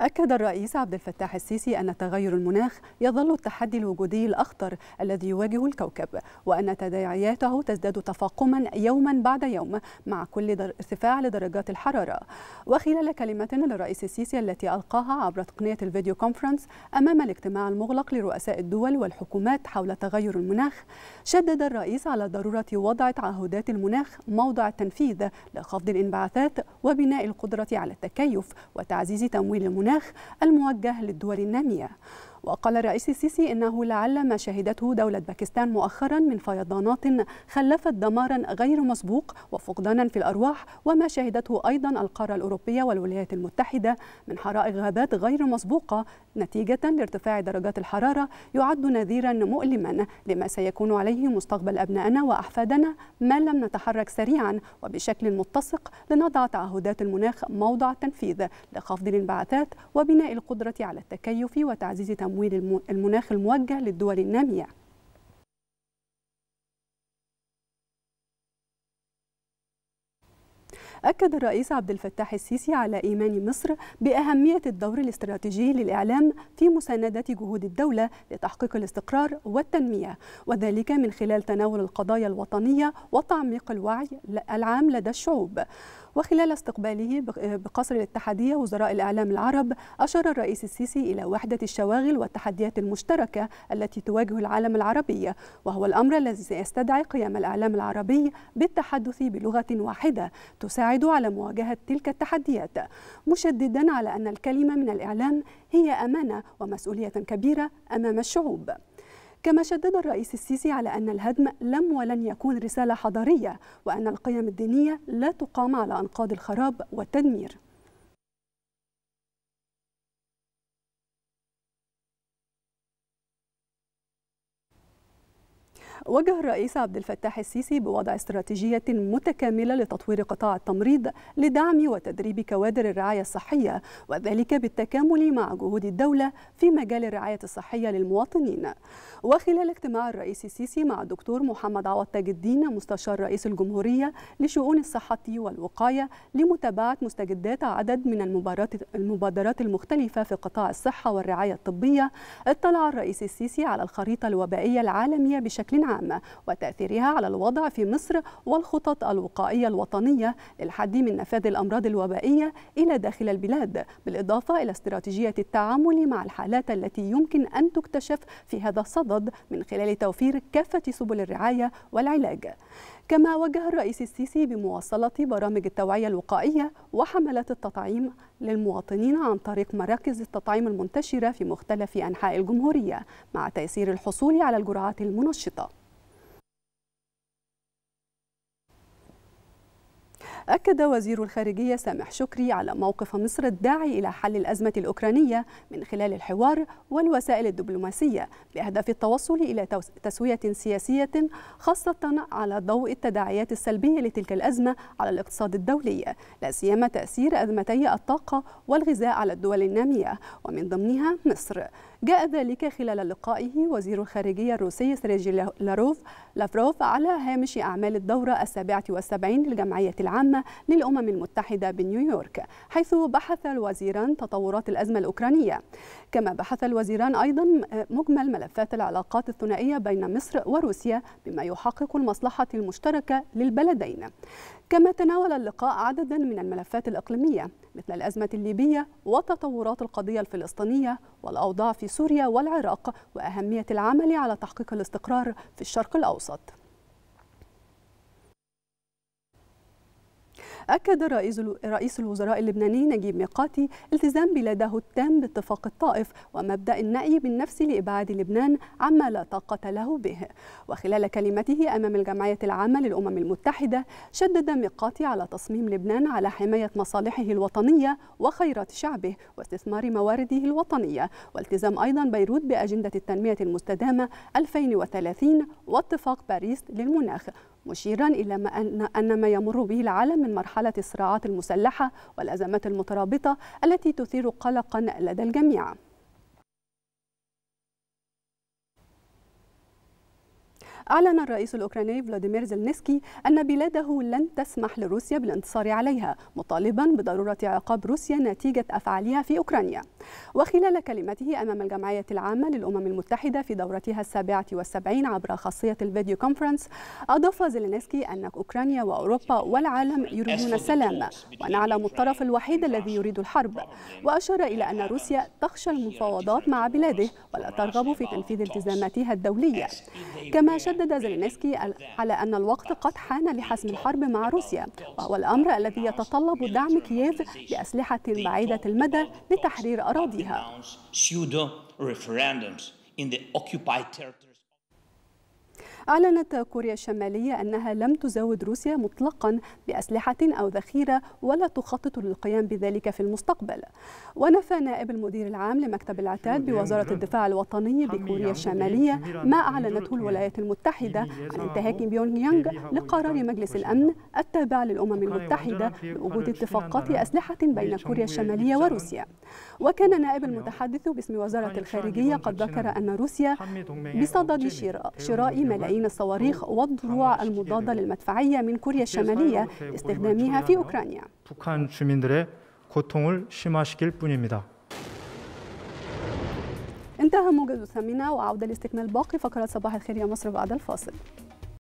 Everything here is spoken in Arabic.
أكد الرئيس عبد الفتاح السيسي أن تغير المناخ يظل التحدي الوجودي الأخطر الذي يواجه الكوكب وأن تداعياته تزداد تفاقما يوما بعد يوم مع كل ارتفاع لدرجات الحرارة وخلال كلمة للرئيس السيسي التي ألقاها عبر تقنية الفيديو كونفرنس أمام الاجتماع المغلق لرؤساء الدول والحكومات حول تغير المناخ شدد الرئيس على ضرورة وضع تعهدات المناخ موضع التنفيذ لخفض الانبعاثات وبناء القدرة على التكيف وتعزيز تمويل المناخ المناخ الموجه للدول الناميه وقال الرئيس السيسي إنه لعل ما شهدته دولة باكستان مؤخرا من فيضانات خلفت دمارا غير مسبوق وفقدانا في الأرواح وما شهدته أيضا القارة الأوروبية والولايات المتحدة من حرائق غابات غير مسبوقة نتيجة لارتفاع درجات الحرارة يعد نذيرا مؤلما لما سيكون عليه مستقبل أبنائنا وأحفادنا ما لم نتحرك سريعا وبشكل متسق لنضع تعهدات المناخ موضع التنفيذ لخفض الانبعاثات وبناء القدرة على التكيف وتعزيز تمويل تمويل المناخ الموجه للدول الناميه أكد الرئيس عبد الفتاح السيسي على إيمان مصر بأهمية الدور الاستراتيجي للإعلام في مساندة جهود الدولة لتحقيق الاستقرار والتنمية وذلك من خلال تناول القضايا الوطنية وتعميق الوعي العام لدى الشعوب وخلال استقباله بقصر الاتحادية وزراء الإعلام العرب أشار الرئيس السيسي إلى وحدة الشواغل والتحديات المشتركة التي تواجه العالم العربي وهو الأمر الذي سيستدعي قيام الإعلام العربي بالتحدث بلغة واحدة تساعد على مواجهة تلك التحديات مشددا على أن الكلمة من الإعلام هي أمانة ومسؤولية كبيرة أمام الشعوب كما شدد الرئيس السيسي على أن الهدم لم ولن يكون رسالة حضارية وأن القيم الدينية لا تقام على أنقاض الخراب والتدمير وجه الرئيس عبد الفتاح السيسي بوضع استراتيجية متكاملة لتطوير قطاع التمريض لدعم وتدريب كوادر الرعاية الصحية وذلك بالتكامل مع جهود الدولة في مجال الرعاية الصحية للمواطنين وخلال اجتماع الرئيس السيسي مع الدكتور محمد عوض تاج الدين مستشار رئيس الجمهورية لشؤون الصحة والوقاية لمتابعة مستجدات عدد من المبادرات المختلفة في قطاع الصحة والرعاية الطبية اطلع الرئيس السيسي على الخريطة الوبائية العالمية بشكل عام وتأثيرها على الوضع في مصر والخطط الوقائية الوطنية للحد من نفاذ الأمراض الوبائية إلى داخل البلاد بالإضافة إلى استراتيجية التعامل مع الحالات التي يمكن أن تكتشف في هذا الصدد من خلال توفير كافة سبل الرعاية والعلاج كما وجه الرئيس السيسي بمواصلة برامج التوعية الوقائية وحملات التطعيم للمواطنين عن طريق مراكز التطعيم المنتشرة في مختلف أنحاء الجمهورية مع تيسير الحصول على الجرعات المنشطة أكد وزير الخارجية سامح شكري على موقف مصر الداعي إلى حل الأزمة الأوكرانية من خلال الحوار والوسائل الدبلوماسية بهدف التوصل إلى تسوية سياسية خاصة على ضوء التداعيات السلبية لتلك الأزمة على الاقتصاد الدولي لا سيما تأثير أزمتي الطاقة والغذاء على الدول النامية ومن ضمنها مصر جاء ذلك خلال لقائه وزير الخارجية الروسي سيرجي لافروف على هامش أعمال الدورة السابعة والسبعين للجمعية العامة للأمم المتحدة بنيويورك حيث بحث الوزيران تطورات الأزمة الأوكرانية كما بحث الوزيران أيضا آه، مجمل ملفات العلاقات الثنائية بين مصر وروسيا بما يحقق المصلحة المشتركة للبلدين كما تناول اللقاء عددا من الملفات الإقليمية مثل الأزمة الليبية وتطورات القضية الفلسطينية والأوضاع في سوريا والعراق وأهمية العمل على تحقيق الاستقرار في الشرق الأوسط أكد رئيس رئيس الوزراء اللبناني نجيب ميقاتي التزام بلاده التام باتفاق الطائف ومبدأ النأي بالنفس لإبعاد لبنان عما لا طاقة له به وخلال كلمته أمام الجمعية العامة للأمم المتحدة شدد ميقاتي على تصميم لبنان على حماية مصالحه الوطنية وخيرات شعبه واستثمار موارده الوطنية والتزام أيضا بيروت بأجندة التنمية المستدامة 2030 واتفاق باريس للمناخ مشيرا إلى ما أن, ما يمر به العالم من مرحلة الصراعات المسلحة والأزمات المترابطة التي تثير قلقا لدى الجميع أعلن الرئيس الأوكراني فلاديمير زلنسكي أن بلاده لن تسمح لروسيا بالانتصار عليها مطالبا بضرورة عقاب روسيا نتيجة أفعالها في أوكرانيا وخلال كلمته أمام الجمعية العامة للأمم المتحدة في دورتها السابعة والسبعين عبر خاصية الفيديو كونفرنس أضاف زلنسكي أن أوكرانيا وأوروبا والعالم يريدون السلام ونعلم الطرف الوحيد الذي يريد الحرب وأشار إلى أن روسيا تخشى المفاوضات مع بلاده ولا ترغب في تنفيذ التزاماتها الدولية كما شد شدد زيلينسكي على أن الوقت قد حان لحسم الحرب مع روسيا وهو الأمر الذي يتطلب دعم كييف بأسلحة بعيدة المدى لتحرير أراضيها. أعلنت كوريا الشمالية أنها لم تزود روسيا مطلقا بأسلحة أو ذخيرة ولا تخطط للقيام بذلك في المستقبل ونفى نائب المدير العام لمكتب العتاد بوزارة الدفاع الوطني بكوريا الشمالية ما أعلنته الولايات المتحدة عن انتهاك بيونغ يانغ لقرار مجلس الأمن التابع للأمم المتحدة بوجود اتفاقات أسلحة بين كوريا الشمالية وروسيا وكان نائب المتحدث باسم وزارة الخارجية قد ذكر أن روسيا بصدد شراء ملايين ملايين الصواريخ اه، والدروع المضادة للمدفعية من كوريا الشمالية لاستخدامها في أوكرانيا. انتهى موجز الثامنة وعودة لاستكمال باقي فقرات صباح الخير يا مصر بعد الفاصل.